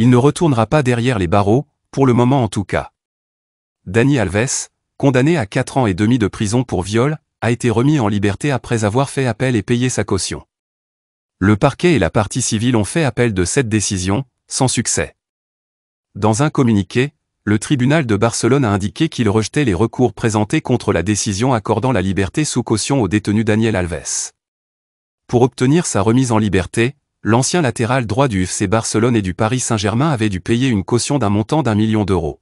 Il ne retournera pas derrière les barreaux, pour le moment en tout cas. Dani Alves, condamné à 4 ans et demi de prison pour viol, a été remis en liberté après avoir fait appel et payé sa caution. Le parquet et la partie civile ont fait appel de cette décision, sans succès. Dans un communiqué, le tribunal de Barcelone a indiqué qu'il rejetait les recours présentés contre la décision accordant la liberté sous caution au détenu Daniel Alves. Pour obtenir sa remise en liberté, l'ancien latéral droit du FC Barcelone et du Paris Saint-Germain avait dû payer une caution d'un montant d'un million d'euros.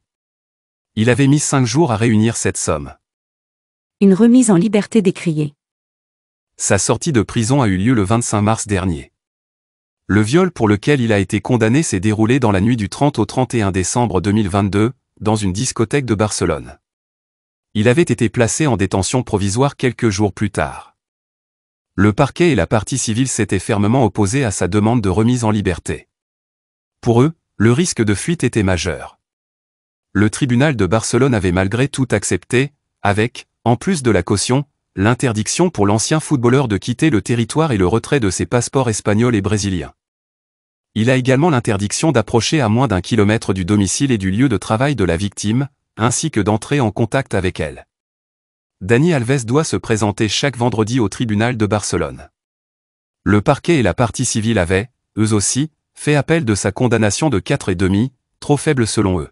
Il avait mis cinq jours à réunir cette somme. Une remise en liberté décriée. Sa sortie de prison a eu lieu le 25 mars dernier. Le viol pour lequel il a été condamné s'est déroulé dans la nuit du 30 au 31 décembre 2022, dans une discothèque de Barcelone. Il avait été placé en détention provisoire quelques jours plus tard le parquet et la partie civile s'étaient fermement opposés à sa demande de remise en liberté. Pour eux, le risque de fuite était majeur. Le tribunal de Barcelone avait malgré tout accepté, avec, en plus de la caution, l'interdiction pour l'ancien footballeur de quitter le territoire et le retrait de ses passeports espagnols et brésiliens. Il a également l'interdiction d'approcher à moins d'un kilomètre du domicile et du lieu de travail de la victime, ainsi que d'entrer en contact avec elle. Dani Alves doit se présenter chaque vendredi au tribunal de Barcelone. Le parquet et la partie civile avaient, eux aussi, fait appel de sa condamnation de demi, trop faible selon eux.